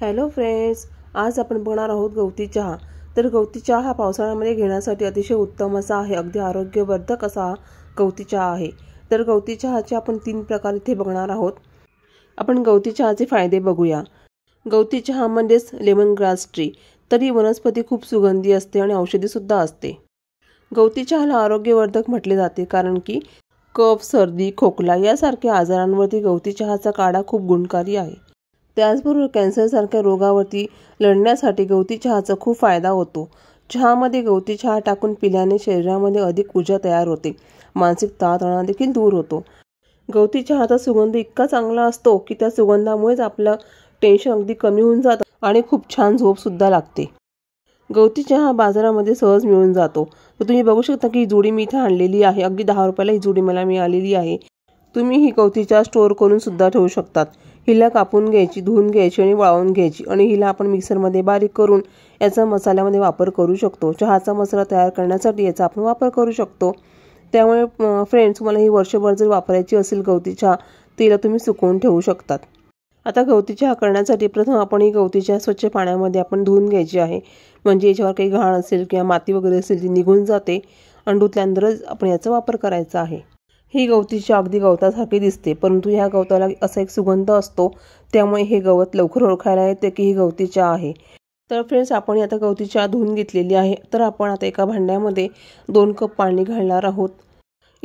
hello friends आज आपण बघणार आहोत गवती चहा तर गवती चहा हा पावसाळ्यामध्ये घेण्यासाठी अतिशय उत्तम असा आहे अगदी आरोग्यवर्धक असा गवती चहा आहे तर गवती चहाचे आपण तीन प्रकार इथे बघणार आहोत आपण गवती चहाचे फायदे बघूया गवती चहा म्हणजेच लेमन ग्रास ट्री तर ही वनस्पती खूप सुगंधी असते आणि औषधीसुद्धा असते गवती चहाला आरोग्यवर्धक म्हटले जाते कारण की कफ सर्दी खोकला यासारख्या आजारांवरती गवती चहाचा काढा खूप गुणकारी आहे त्याचबरोबर कॅन्सरसारख्या रोगावरती लढण्यासाठी गवती चहाचा खूप फायदा होतो चहामध्ये गवती चहा टाकून पिल्याने शरीरामध्ये अधिक ऊर्जा तयार होते मानसिक ताणतणाव देखील दूर होतो गवती चहाचा सुगंध इतका चांगला असतो की त्या सुगंधामुळेच आपलं टेन्शन अगदी कमी होऊन जातं आणि खूप छान झोपसुद्धा लागते गवती चहा बाजारामध्ये सहज मिळून जातो तर तुम्ही बघू शकता की ही जुडी मी इथे आणलेली आहे अगदी दहा रुपयाला ही जुडी मला मिळालेली आहे तुम्ही ही गवती चहा स्टोअर करून सुद्धा ठेवू शकतात हिला कापून घ्यायची धुवून घ्यायची आणि वाळवून घ्यायची आणि हिला आपण मिक्सरमध्ये बारीक करून याचा मसाल्यामध्ये वापर करू शकतो चहाचा मसाला तयार करण्यासाठी याचा आपण वापर करू शकतो त्यामुळे फ्रेंड्स तुम्हाला ही वर्षभर जर वापरायची असेल गवती चहा तिला तुम्ही सुकवून ठेवू शकतात आता गवती चहा करण्यासाठी प्रथम आपण ही गवती चहा स्वच्छ पाण्यामध्ये आपण धुवून घ्यायची आहे म्हणजे याच्यावर काही घाण असेल किंवा माती वगैरे असेल ती निघून जाते आणि आपण याचा वापर करायचा आहे ही गवतीची अगदी गवतासारखी दिसते परंतु ह्या गवताला असा एक सुगंध असतो त्यामुळे हे गवत लवकर ओळखायला येते की ही गवती चहा आहे तर फ्रेंड्स आपण आता गवतीच्या धुवून घेतलेली आहे तर आपण आता एका भांड्यामध्ये दोन कप पाणी घालणार आहोत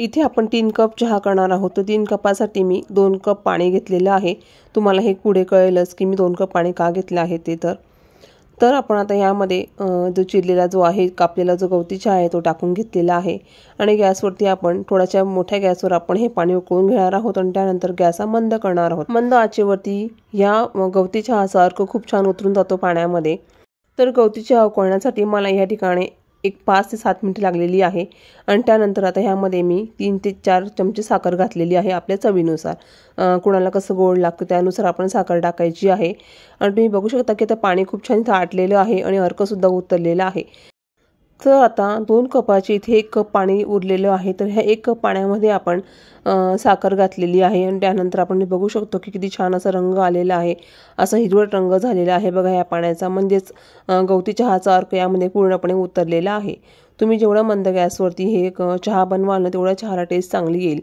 इथे आपण तीन कप चहा करणार आहोत तर तीन कपासाठी मी दोन कप पाणी घेतलेलं आहे तुम्हाला हे पुढे कळेलच की मी दोन कप पाणी का घेतलं आहे ते तर तर आपण आता यामध्ये जो चिरलेला जो आहे कापलेला जो गवती चहा आहे तो टाकून घेतलेला आहे आणि गॅसवरती आपण थोड्याशा मोठ्या गॅसवर आपण हे पाणी उकळून घेणार आहोत आणि त्यानंतर गॅस हा मंद करणार आहोत मंद आचेवरती या गवती चहाचा अर्क खूप छान उतरून जातो पाण्यामध्ये तर गवती चहा उकळण्यासाठी मला या ठिकाणी एक पाच ते सात मिनटं लागलेली आहे आणि त्यानंतर आता ह्यामध्ये मी तीन ते चार चमचे साखर घातलेली आहे आपल्या चवीनुसार कुणाला कसं गोड लागतं त्यानुसार आपण साखर टाकायची आहे आणि तुम्ही बघू शकता की आता पाणी खूप छान थाटलेलं आहे आणि अर्कसुद्धा उतरलेलं आहे तर आता दोन कपाची इथे एक कप पाणी उरलेलं आहे तर ह्या एक कप पाण्यामध्ये आपण साखर घातलेली आहे आणि त्यानंतर आपण बघू शकतो की किती छान असा रंग आलेला आहे असा हिरवट रंग झालेला आहे बघा या पाण्याचा म्हणजेच गवती चहाचा अर्क यामध्ये पूर्णपणे उतरलेला आहे तुम्ही जेवढा मंद गॅसवरती हे चहा बनवाल ना तेवढा चहाला टेस्ट चांगली येईल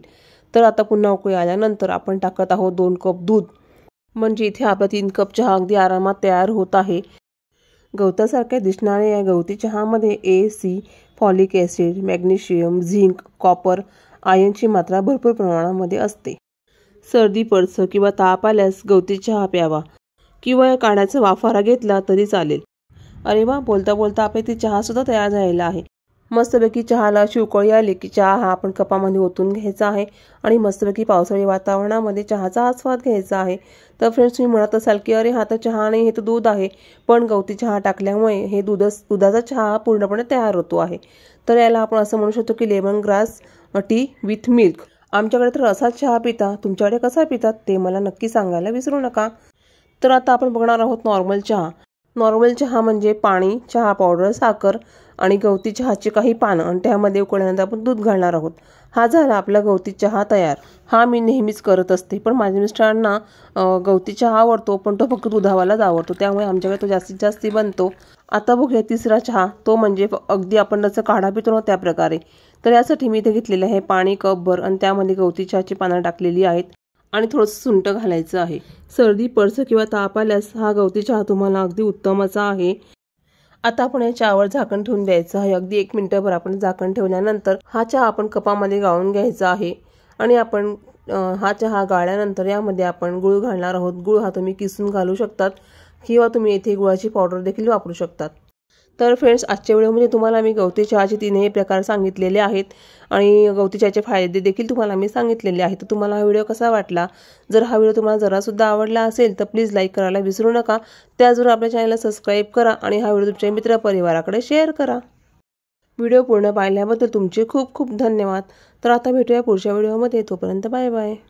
तर आता पुन्हा उकळी आल्यानंतर आपण टाकत आहोत दोन कप दूध म्हणजे इथे आपला तीन कप चहा अगदी आरामात तयार होत आहे गवतासारख्या दिसणाऱ्या या गवती चहामध्ये A C folic acid magnesium zinc copper आयनची मात्रा भरपूर प्रमाणामध्ये असते सर्दी पडस किंवा ताप आल्यास गवती चहा प्यावा किंवा या काण्याचा वाफारा घेतला तरी चालेल अरे वा बोलता बोलता आपल्या ती चहासुद्धा तयार झालेला आहे मस्तपैकी चहाला शिवकळी आली की चहा हा आपण कपामध्ये ओतून घ्यायचा आहे आणि मस्तपैकी पावसाळी वातावरणामध्ये चहाचा आस्वाद घ्यायचा आहे तर फ्रेंड्स तुम्ही म्हणत असाल की अरे हा तर चहा नाही हे तर दूध आहे पण गवती चहा टाकल्यामुळे हे दुधच दुधाचा चहा पूर्णपणे तयार होतो आहे तर याला आपण असं म्हणू शकतो की lemon grass tea with milk आमच्याकडे तर असाच चहा पिता तुमच्याकडे कसा पितात ते मला नक्की सांगायला विसरू नका तर आता आपण बघणार आहोत नॉर्मल चहा नॉर्मल चहा म्हणजे पाणी चहा पावडर साखर आणि गवती चहाची काही पानं आणि त्यामध्ये उकळल्यानंतर आपण दूध घालणार आहोत हा झाला आपला गवती चहा तयार हा मी नेहमीच करत असते पण माझ्या मिस्टरांना गवती चहा आवडतो पण तो फक्त दुधावालाच आवडतो त्यामुळे आमच्याकडे तो जास्तीत जास्त बनतो आता बघूया तिसरा चहा तो म्हणजे अगदी आपण जसं काढा पितो ना त्या प्रकारे तर यासाठी मी इथे घेतलेलं आहे पाणी कप भर आणि त्यामध्ये गवती चहाची पानं टाकलेली आहेत आणि थोडंसं सुंट घालायचं आहे सर्दी पडसं किंवा ताप आल्यास हा गवती चहा तुम्हाला अगदी उत्तमचा आहे आता आपण या चहावर झाकण ठेवून द्यायचं आहे अगदी एक मिनटंभर आपण झाकण ठेवल्यानंतर हा चहा आपण कपामध्ये गाळून घ्यायचा आहे आणि आपण हा चहा गाळल्यानंतर यामध्ये आपण गुळ घालणार आहोत गुळ हा तुम्ही किसून घालू शकतात किंवा तुम्ही येथे गुळाची पावडर देखील वापरू शकतात तर फ्रेंड्स आजच्या व्हिडिओमध्ये तुम्हाला मी गवती चहाचे तीनही प्रकार सांगितलेले आहेत आणि गवती चहाचे फायदे देखील तुम्हाला मी सांगितलेले आहेत तर तुम्हाला हा व्हिडिओ कसा वाटला जर हा व्हिडिओ तुम्हाला जरासुद्धा आवडला असेल तर प्लीज लाईक करायला विसरू नका त्याचबरोबर आपल्या चॅनलला सबस्क्राईब करा आणि हा व्हिडिओ तुमच्या मित्रपरिवाराकडे शेअर करा व्हिडिओ पूर्ण पाहिल्याबद्दल तुमचे खूप खूप धन्यवाद तर आता भेटूया पुढच्या व्हिडिओमध्ये तोपर्यंत बाय बाय